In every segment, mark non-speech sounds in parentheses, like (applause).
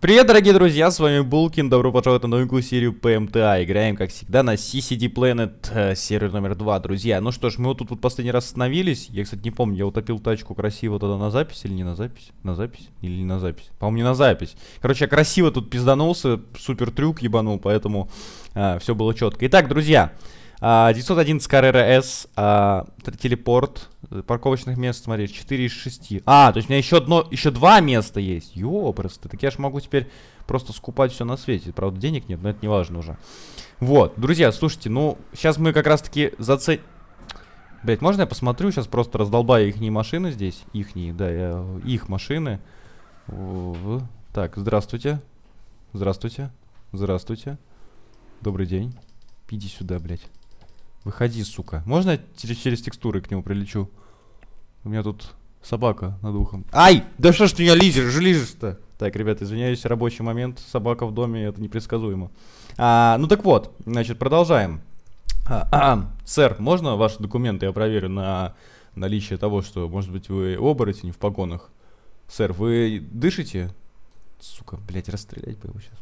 Привет, дорогие друзья, с вами Булкин, добро пожаловать на новенькую серию PMTA. Играем, как всегда, на CCD Planet, э, сервер номер 2, друзья. Ну что ж, мы вот тут вот последний раз остановились. Я, кстати, не помню, я утопил тачку красиво тогда на запись или не на запись? На запись? Или не на запись? По-моему, не на запись. Короче, я красиво тут пизданулся, супер трюк ебанул, поэтому э, все было четко. Итак, друзья, э, 911 Carrera S, э, телепорт, Э, парковочных мест, смотри, 4 из 6. А, то есть у меня еще одно, еще два места есть. Ёпросты. Так я же могу теперь просто скупать все на свете. Правда, денег нет, но это не важно уже. Вот, друзья, слушайте, ну, сейчас мы как раз-таки заценим... Блять, можно я посмотрю? Сейчас просто раздолбаю их машины здесь. Ихние, да, я, их машины. Так, здравствуйте. Здравствуйте. Здравствуйте. Добрый день. Иди сюда, блядь. Выходи, сука. Можно я через, через текстуры к нему прилечу? У меня тут собака над ухом. Ай! Да что ж ты меня лизишь, лижешь-то? Так, ребята, извиняюсь, рабочий момент. Собака в доме, это непредсказуемо. А, ну так вот, значит, продолжаем. А, а, сэр, можно ваши документы я проверю на наличие того, что, может быть, вы оборотень в погонах? Сэр, вы дышите? Сука, блядь, расстрелять бы его сейчас.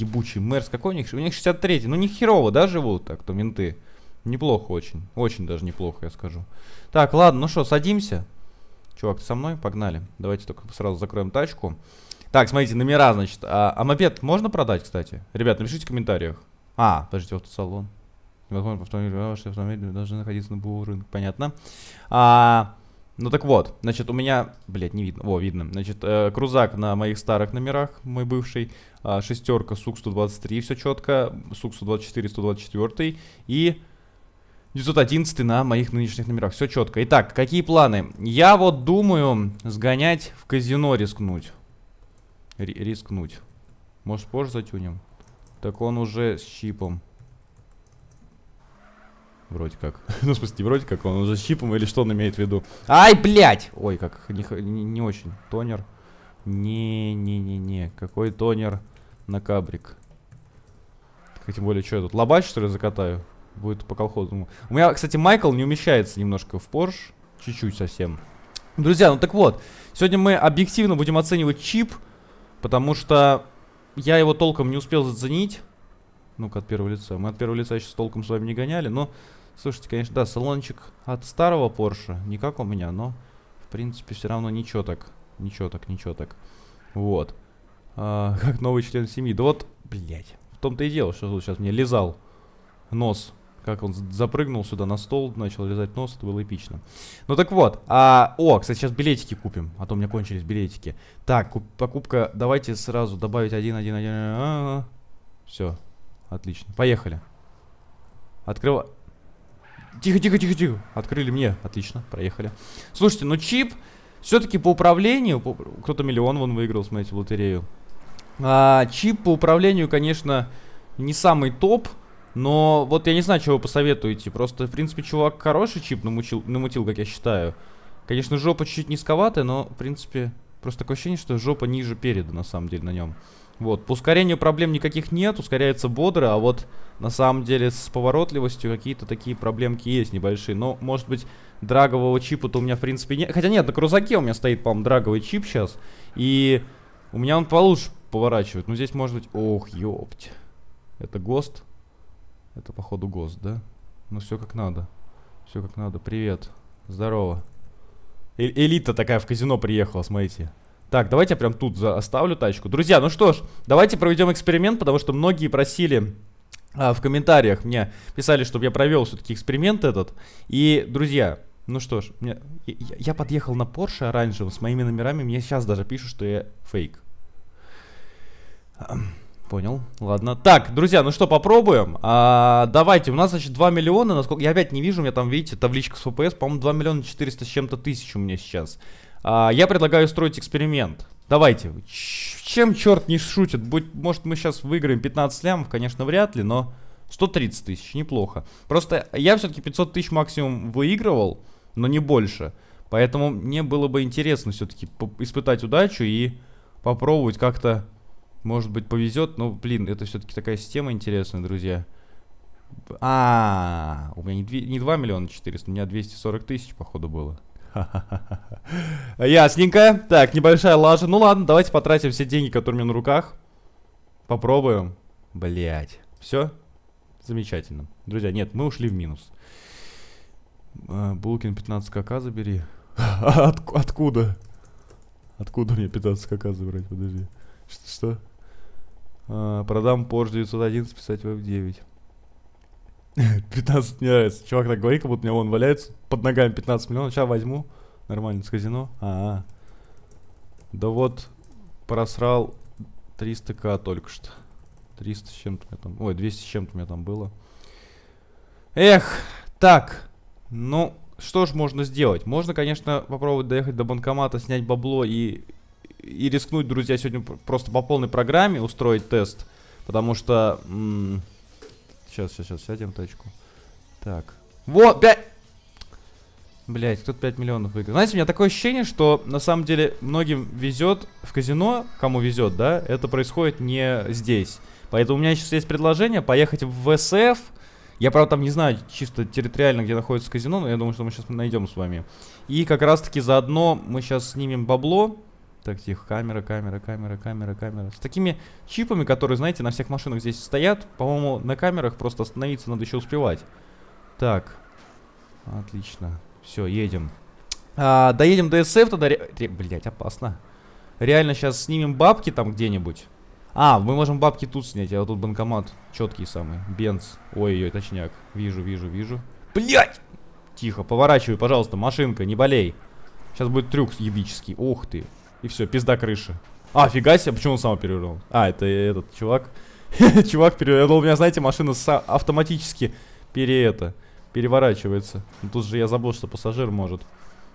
Ебучий мэр, какой у них? У них 63-й, ну не херово, да, живут так-то менты? Неплохо очень. Очень даже неплохо, я скажу. Так, ладно, ну что, садимся. Чувак, ты со мной? Погнали. Давайте только сразу закроем тачку. Так, смотрите, номера, значит. А, а мопед можно продать, кстати? Ребят, напишите в комментариях. А, подождите, автосалон. Невозможно автомобиль, ваши автомобили должны находиться на БУ рынке. Понятно. А, ну так вот, значит, у меня... блядь не видно. О, видно. Значит, э, крузак на моих старых номерах, мой бывший. Э, шестерка, сук 123, все четко. Сук 124, 124. И... 911 на моих нынешних номерах. Все четко. Итак, какие планы? Я вот думаю сгонять в казино рискнуть. Р рискнуть. Может, позже затюнем? Так он уже с чипом. Вроде как. (laughs) ну, в смысле, вроде как, он уже с чипом или что он имеет в виду? Ай, блядь! Ой, как, не, не, очень. Тонер. Не-не-не-не. Какой тонер на кабрик? Как а тем более, что я тут лобач, что ли, закатаю? будет по колхозному. У меня, кстати, Майкл не умещается немножко в Porsche. Чуть-чуть совсем. Друзья, ну так вот. Сегодня мы объективно будем оценивать чип. Потому что я его толком не успел заценить. Ну-ка, от первого лица. Мы от первого лица сейчас толком с вами не гоняли. Но, слушайте, конечно, да, салончик от старого Porsche. Не как у меня, но, в принципе, все равно ничего так. Ничего так, ничего так. Вот. А, как новый член семьи. Да вот, блядь. В том-то и дело, что тут сейчас мне лизал нос как он запрыгнул сюда на стол, начал лизать нос, это было эпично. Ну так вот, а, о, кстати, сейчас билетики купим, а то у меня кончились билетики. Так, куп, покупка, давайте сразу добавить один, один, один. а, а, а. все, отлично, поехали. Открыва, Тихо, тихо, тихо, тихо. Открыли мне. Отлично, проехали. Слушайте, ну чип все-таки по управлению... По... Кто-то миллион вон выиграл, смотрите, в лотерею. А, чип по управлению, конечно, не самый топ. Но вот я не знаю, чего вы посоветуете. Просто, в принципе, чувак хороший чип намучил, намутил, как я считаю. Конечно, жопа чуть-чуть низковатая, но, в принципе, просто такое ощущение, что жопа ниже переда, на самом деле, на нем. Вот, по ускорению проблем никаких нет, ускоряется бодро, а вот на самом деле с поворотливостью какие-то такие проблемки есть небольшие. Но, может быть, драгового чипа-то у меня, в принципе, нет. Хотя нет, на крузаке у меня стоит, по-моему, драговый чип сейчас, и у меня он получше поворачивает. Но здесь, может быть... Ох, ёпть. Это ГОСТ. Это, походу, ГОСТ, да? Ну, все как надо. Все как надо. Привет. Здорово. Э элита такая в казино приехала, смотрите. Так, давайте я прям тут за оставлю тачку. Друзья, ну что ж, давайте проведем эксперимент, потому что многие просили а, в комментариях, мне писали, чтобы я провел все-таки эксперимент этот. И, друзья, ну что ж, мне, я, я подъехал на Porsche оранжевым с моими номерами, мне сейчас даже пишут, что я фейк. Понял, ладно. Так, друзья, ну что, попробуем. А, давайте, у нас, значит, 2 миллиона, насколько... Я опять не вижу, у меня там, видите, табличка с FPS, по-моему, 2 миллиона 400 с чем-то тысяч у меня сейчас. А, я предлагаю строить эксперимент. Давайте, чем черт не шутит? Будь, может, мы сейчас выиграем 15 лямов, конечно, вряд ли, но 130 тысяч, неплохо. Просто я все-таки 500 тысяч максимум выигрывал, но не больше. Поэтому мне было бы интересно все-таки испытать удачу и попробовать как-то может быть, повезет, но, блин, это все-таки такая система интересная, друзья. А, -а, -а у меня не, 2, не 2 миллиона 400, у меня 240 тысяч, походу, было. (laughs) Ясненько. Так, небольшая лажа. Ну ладно, давайте потратим все деньги, которые у меня на руках. Попробуем. Блять. Все? Замечательно. Друзья, нет, мы ушли в минус. А, Булкин 15 кк забери. (laughs) откуда? Откуда мне 15 кк забрать? Подожди. Что? Э, продам Porsche 911, писать в 9. 15 (laughs) мне нравится. Чувак так говорит, как будто у меня вон валяется под ногами 15 миллионов. Сейчас возьму. Нормально, с казино. А, -а. Да вот, просрал 300к только что. 300 с чем-то у меня там... Ой, 200 с чем-то у меня там было. Эх, так. Ну, что ж можно сделать? Можно, конечно, попробовать доехать до банкомата, снять бабло и и рискнуть, друзья, сегодня просто по полной программе устроить тест. Потому что... Сейчас, сейчас, сейчас, сядем точку. Так. Вот, 5... Блять, кто-то 5 миллионов выиграл. Знаете, у меня такое ощущение, что на самом деле многим везет в казино, кому везет, да, это происходит не здесь. Поэтому у меня сейчас есть предложение поехать в СФ. Я, правда, там не знаю чисто территориально, где находится казино, но я думаю, что мы сейчас найдем с вами. И как раз-таки заодно мы сейчас снимем бабло так, тихо, камера, камера, камера, камера, камера. С такими чипами, которые, знаете, на всех машинах здесь стоят, по-моему, на камерах просто остановиться надо еще успевать. Так, отлично. Все, едем. А, доедем до СФ, тогда... Ре... Блять, опасно. Реально сейчас снимем бабки там где-нибудь. А, мы можем бабки тут снять, а вот тут банкомат четкий самый. Бенц. Ой-ой, точняк. Вижу, вижу, вижу. Блять! Тихо, поворачивай, пожалуйста, машинка, не болей. Сейчас будет трюк ебический. Ух ты. И все, пизда крыши. А, фига себе, почему он сам перевернул? А, это этот чувак. (laughs) чувак перевернул. У меня, знаете, машина а, автоматически пере это, переворачивается. Но ну, тут же я забыл, что пассажир может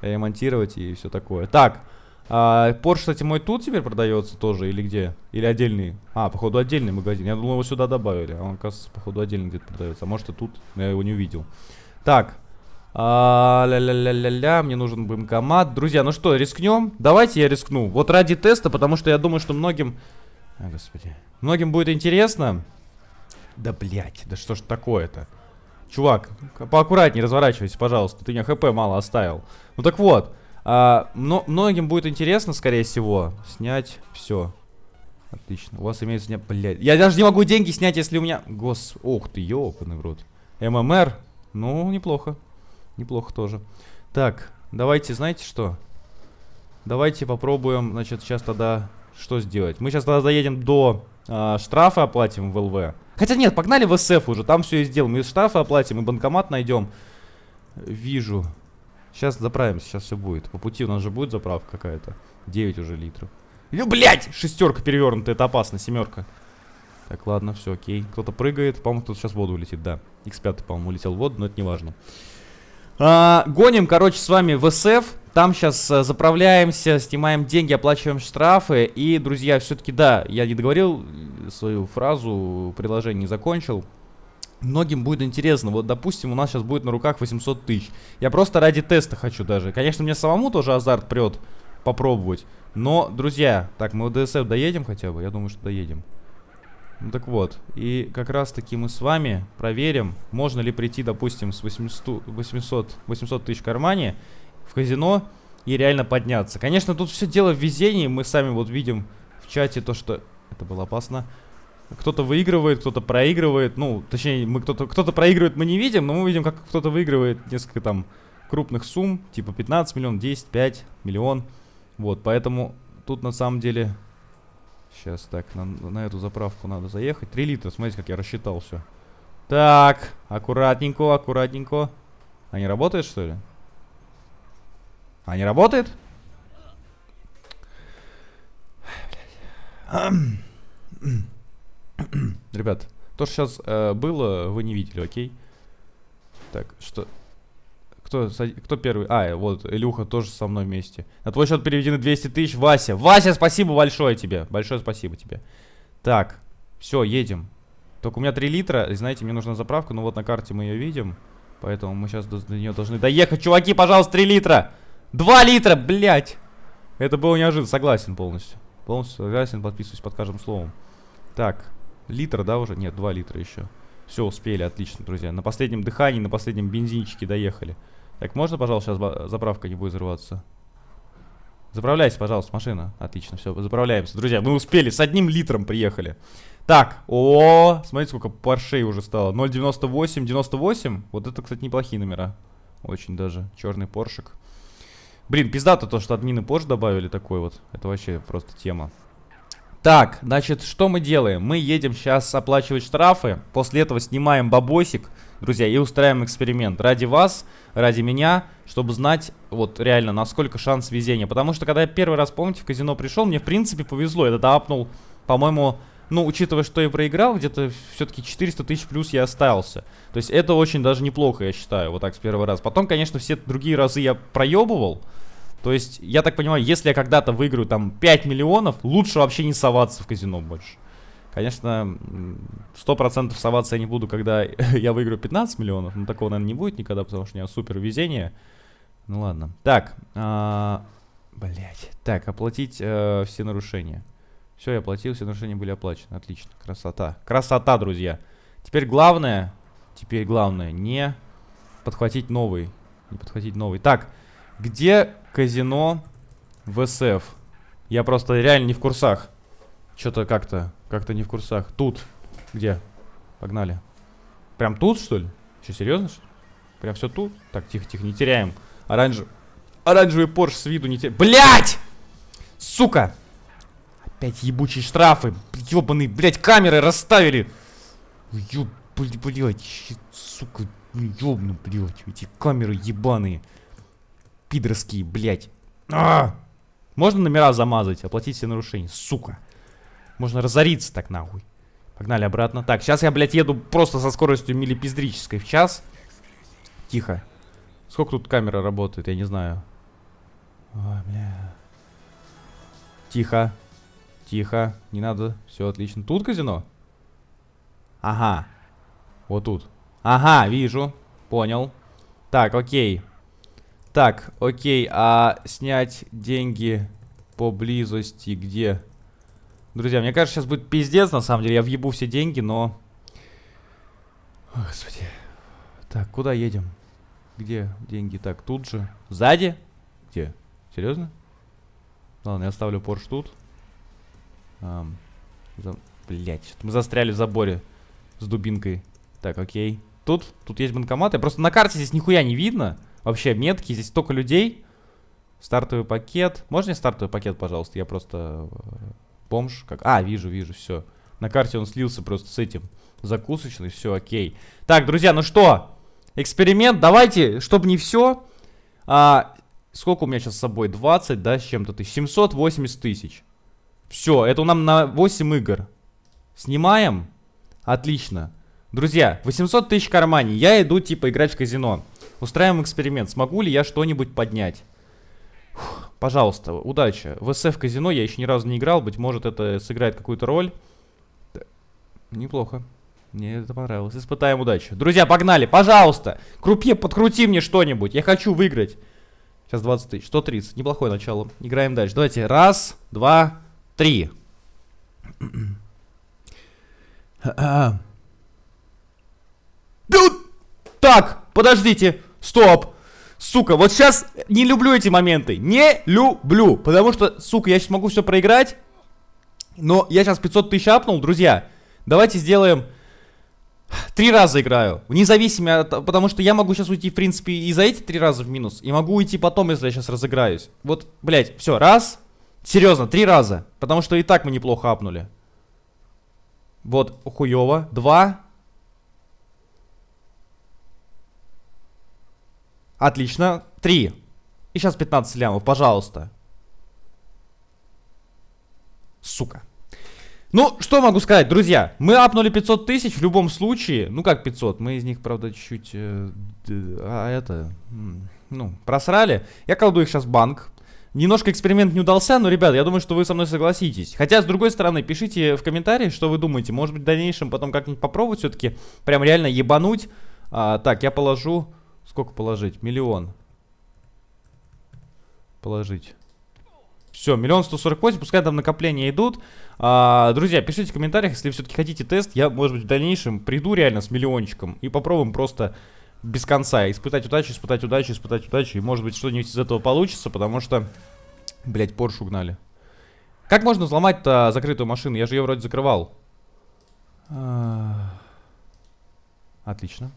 ремонтировать и все такое. Так, а, Порш, кстати, мой тут теперь продается тоже или где? Или отдельный? А, походу отдельный магазин. Я думал, его сюда добавили. А он, кажется, походу отдельно где-то продается. А может и тут, я его не увидел. Так, а, ля-ля-ля-ля-ля, мне нужен банкомат. Друзья, ну что, рискнем? Давайте я рискну. Вот ради теста, потому что я думаю, что многим... А, господи. Многим будет интересно. Да, блядь, да что ж такое-то? Чувак, поаккуратнее разворачивайся, пожалуйста. Ты меня хп мало оставил. Ну так вот. А, мно многим будет интересно, скорее всего. Снять все. Отлично. У вас имеется... не Блядь. Я даже не могу деньги снять, если у меня... Гос... Ох ты, ёпаный в рот. ММР. Ну, неплохо. Неплохо тоже. Так, давайте, знаете что? Давайте попробуем, значит, сейчас тогда что сделать. Мы сейчас тогда заедем до э, штрафа, оплатим в ЛВ. Хотя нет, погнали в СФ уже, там все и сделаем. И штрафы оплатим, и банкомат найдем. Вижу. Сейчас заправимся, сейчас все будет. По пути у нас же будет заправка какая-то. 9 уже литров. Ну, блядь! Шестерка перевернутая, это опасно, семерка. Так, ладно, все, окей. Кто-то прыгает, по-моему, кто-то сейчас в воду улетит, да. X5, по-моему, улетел в воду, но это не важно. А, гоним, короче, с вами в СФ. Там сейчас э, заправляемся, снимаем деньги, оплачиваем штрафы. И, друзья, все-таки, да, я не договорил э, свою фразу, предложение закончил. Многим будет интересно. Вот, допустим, у нас сейчас будет на руках 800 тысяч. Я просто ради теста хочу даже. Конечно, мне самому тоже азарт прет попробовать. Но, друзья, так, мы в ДСФ доедем хотя бы? Я думаю, что доедем. Ну, так вот, и как раз таки мы с вами проверим, можно ли прийти, допустим, с 800, 800, тысяч кармане в казино и реально подняться. Конечно, тут все дело в везении, мы сами вот видим в чате то, что... Это было опасно. Кто-то выигрывает, кто-то проигрывает. Ну, точнее, мы кто-то кто, -то, кто -то проигрывает, мы не видим, но мы видим, как кто-то выигрывает несколько там крупных сумм, типа 15 миллион, 10, 5 миллион. Вот, поэтому тут на самом деле Сейчас так, на, на эту заправку надо заехать. 3 литра, смотрите, как я рассчитал все. Так, аккуратненько, аккуратненько. Они а работают что ли? Они а работают? Ребят, то, что сейчас э, было, вы не видели, окей? Так, что... Кто, кто первый? А, э, вот, Илюха тоже со мной вместе. На твой счет переведены 200 тысяч. Вася, Вася, спасибо большое тебе. Большое спасибо тебе. Так, все, едем. Только у меня 3 литра, знаете, мне нужна заправка, но вот на карте мы ее видим. Поэтому мы сейчас до, до нее должны доехать. Чуваки, пожалуйста, 3 литра. 2 литра, блядь. Это было неожиданно, согласен полностью. Полностью согласен, подписываюсь под каждым словом. Так, литр, да, уже? Нет, 2 литра еще. Все, успели, отлично, друзья. На последнем дыхании, на последнем бензинчике доехали. Так, можно, пожалуйста, сейчас заправка не будет взрываться? Заправляйся, пожалуйста, машина. Отлично, все, заправляемся. Друзья, мы успели, с одним литром приехали. Так, о, -о, -о смотрите, сколько паршей уже стало. 0,98, 98. Вот это, кстати, неплохие номера. Очень даже. Черный поршик. Блин, пиздато то, что админы позже добавили такой вот. Это вообще просто тема. Так, значит, что мы делаем? Мы едем сейчас оплачивать штрафы, после этого снимаем бабосик, друзья, и устраиваем эксперимент ради вас, ради меня, чтобы знать, вот реально, насколько шанс везения. Потому что, когда я первый раз, помните, в казино пришел, мне, в принципе, повезло. Я тогда апнул, по-моему, ну, учитывая, что я проиграл, где-то все-таки 400 тысяч плюс я остался. То есть это очень даже неплохо, я считаю, вот так с первого раза. Потом, конечно, все другие разы я проебывал, то есть, я так понимаю, если я когда-то выиграю там 5 миллионов, лучше вообще не соваться в казино больше. Конечно, 100% соваться я не буду, когда (laughs) я выиграю 15 миллионов. Но такого, наверное, не будет никогда, потому что у меня супер везение. Ну ладно. Так, а... блять. Так, оплатить э, все нарушения. Все, я оплатил, все нарушения были оплачены. Отлично, красота. Красота, друзья. Теперь главное, теперь главное, не подхватить новый. Не подхватить новый. Так, где Казино в СФ. Я просто реально не в курсах. Что-то как-то, как-то не в курсах. Тут. Где? Погнали. Прям тут, что ли? Что, серьезно, что Прям все тут? Так, тихо-тихо, не теряем. Оранжев... Оранжевый Порш с виду не теряем. Блять! Сука! Опять ебучие штрафы. Ебаные, блять, камеры расставили. Ёб, блять, сука, ёбну, блять, эти камеры ебаные пидорские, блядь. А Можно номера замазать, оплатить все нарушения, сука. Можно разориться так нахуй. Погнали обратно. Так, сейчас я, блядь, еду просто со скоростью милипиздрической в час. Тихо. Сколько тут камера работает, я не знаю. Ой, бля. Тихо. Тихо. Не надо. Все отлично. Тут казино? Ага. Вот тут. Ага, вижу. Понял. Так, окей. Так, окей, а снять деньги поблизости где? Друзья, мне кажется, сейчас будет пиздец, на самом деле. Я въебу все деньги, но... О, Господи. Так, куда едем? Где деньги? Так, тут же. Сзади? Где? Серьезно? Ну ладно, я оставлю Порш тут. Эм, за... Блять, что-то мы застряли в заборе с дубинкой. Так, окей. Тут? Тут есть банкомат. Я просто на карте здесь нихуя не видно. Вообще, метки, здесь столько людей. Стартовый пакет. Можно мне стартовый пакет, пожалуйста? Я просто э, бомж. Как... А, вижу, вижу, все. На карте он слился просто с этим. Закусочный, все, окей. Так, друзья, ну что? Эксперимент, давайте, чтобы не все. А, сколько у меня сейчас с собой? 20, да, с чем-то тысяч. 780 тысяч. Все, это нам на 8 игр. Снимаем. Отлично. Друзья, 800 тысяч в кармане. Я иду, типа, играть в казино. Устраиваем эксперимент. Смогу ли я что-нибудь поднять? Фух, пожалуйста, удачи. В СФ казино я еще ни разу не играл. Быть может, это сыграет какую-то роль. Неплохо. Мне это понравилось. Испытаем удачу. Друзья, погнали, пожалуйста. Крупье, подкрути мне что-нибудь. Я хочу выиграть. Сейчас 20 тысяч. 130. Неплохое начало. Играем дальше. Давайте. Раз, два, три. (clears throat) Так, подождите. Стоп! Сука, вот сейчас не люблю эти моменты. Не люблю. Потому что, сука, я сейчас могу все проиграть. Но я сейчас 500 тысяч апнул, друзья. Давайте сделаем... Три раза играю. Независимо от... Потому что я могу сейчас уйти, в принципе, и за эти три раза в минус. И могу уйти потом, если я сейчас разыграюсь. Вот, блядь, все, раз. Серьезно, три раза. Потому что и так мы неплохо апнули. Вот, хуево. Два. Отлично. Три. И сейчас 15 лямов, пожалуйста. Сука. Ну, что могу сказать, друзья, мы апнули 500 тысяч в любом случае, ну как 500, мы из них, правда, чуть-чуть, э, а это, ну, просрали. Я колду их сейчас банк, Немножко эксперимент не удался, но, ребят, я думаю, что вы со мной согласитесь. Хотя, с другой стороны, пишите в комментарии, что вы думаете. Может быть, в дальнейшем потом как-нибудь попробовать все-таки прям реально ебануть. А, так, я положу Сколько положить? Миллион. Положить. Все, миллион сто сорок восемь, пускай там накопления идут. А, друзья, пишите в комментариях, если все-таки хотите тест. Я, может быть, в дальнейшем приду реально с миллиончиком и попробуем просто без конца. Испытать удачу, испытать удачу, испытать удачу. И может быть что-нибудь из этого получится, потому что... Блять, Порш угнали. Как можно взломать-то а, закрытую машину? Я же ее вроде закрывал. А, отлично.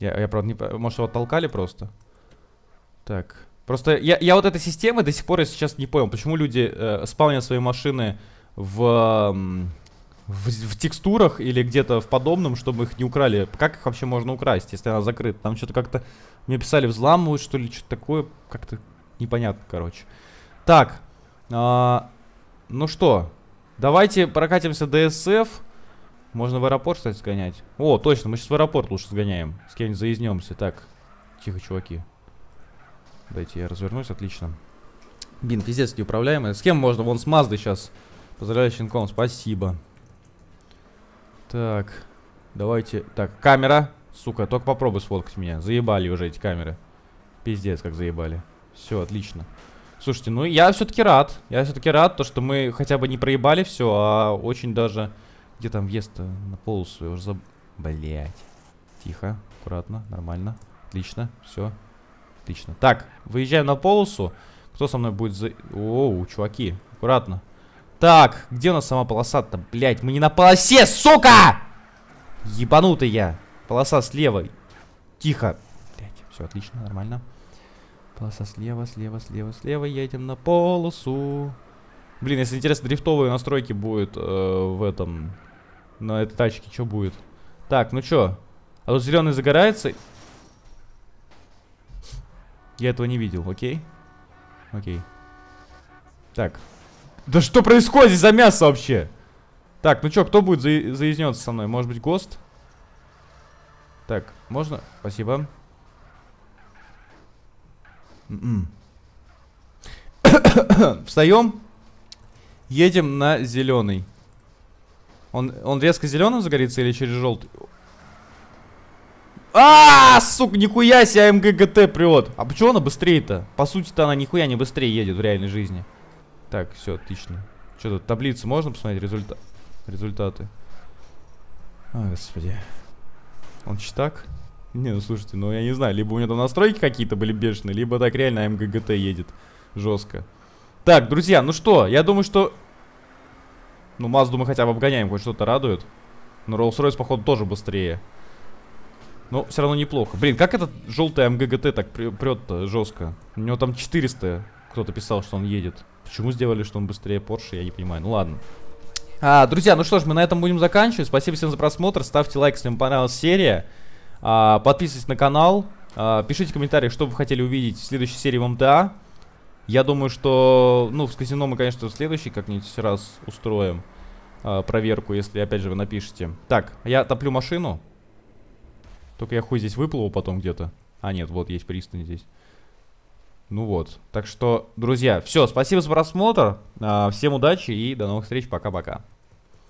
Я, я правда, не... Может, его толкали просто? Так. Просто я, я вот этой системы до сих пор я сейчас не понял. Почему люди э, спавнят свои машины в, в, в текстурах или где-то в подобном, чтобы их не украли? Как их вообще можно украсть, если она закрыта? Там что-то как-то... Мне писали, взламывают, что ли, что-то такое. Как-то непонятно, короче. Так. Э, ну что, давайте прокатимся DSF. Можно в аэропорт, кстати, сгонять. О, точно, мы сейчас в аэропорт лучше сгоняем. С кем-нибудь заизнемся. Так, тихо, чуваки. Дайте я развернусь, отлично. Блин, пиздец неуправляемый. С кем можно? Вон с Мазды сейчас. Поздравляю щенком, спасибо. Так, давайте... Так, камера. Сука, только попробуй сфоткать меня. Заебали уже эти камеры. Пиздец, как заебали. Все, отлично. Слушайте, ну я все-таки рад. Я все-таки рад, то, что мы хотя бы не проебали все, а очень даже где там въезд-то на полосу? Я уже заб... Блять. Тихо, аккуратно, нормально. Отлично, все. Отлично. Так, выезжаем на полосу. Кто со мной будет за... Оу, чуваки, аккуратно. Так, где у нас сама полоса-то? Блять, мы не на полосе, сука! Ебанутый я. Полоса слева. Тихо. Блять, все отлично, нормально. Полоса слева, слева, слева, слева. Едем на полосу. Блин, если интересно, дрифтовые настройки будут э, в этом на этой тачке что будет? Так, ну что? А тут зеленый загорается? Я этого не видел, окей? Окей. Так. Да что происходит за мясо вообще? Так, ну что, кто будет за заязнется со мной? Может быть, ГОСТ? Так, можно? Спасибо. Mm -mm. Встаем. Едем на зеленый. Он, он резко зеленым загорится или через желтый? А, сука, нихуя себе МГГТ прет. А почему она быстрее-то? По сути-то она нихуя не быстрее едет в реальной жизни. Так, все, отлично. Что тут, таблицы можно посмотреть? Результа... Результаты. О а, господи. Он читак? Не, ну слушайте, ну я не знаю, либо у меня там настройки какие-то были бешеные, либо так реально АМГГТ едет жестко. Так, друзья, ну что, я думаю, что ну, Мазду мы хотя бы обгоняем, хоть что-то радует. Но Rolls-Royce, походу, тоже быстрее. Но все равно неплохо. Блин, как этот желтый МГГТ так прет-то жестко? У него там 400 кто-то писал, что он едет. Почему сделали, что он быстрее Porsche, я не понимаю. Ну ладно. А, друзья, ну что ж, мы на этом будем заканчивать. Спасибо всем за просмотр. Ставьте лайк, если вам понравилась серия. А, подписывайтесь на канал. А, пишите комментарии, комментариях, что вы хотели увидеть в следующей серии в МТА. Я думаю, что, ну, в казино мы, конечно, в следующий как-нибудь раз устроим э, проверку, если, опять же, вы напишите. Так, я топлю машину. Только я хуй здесь выплыву потом где-то. А, нет, вот есть пристань здесь. Ну вот. Так что, друзья, все, спасибо за просмотр. А, всем удачи и до новых встреч. Пока-пока.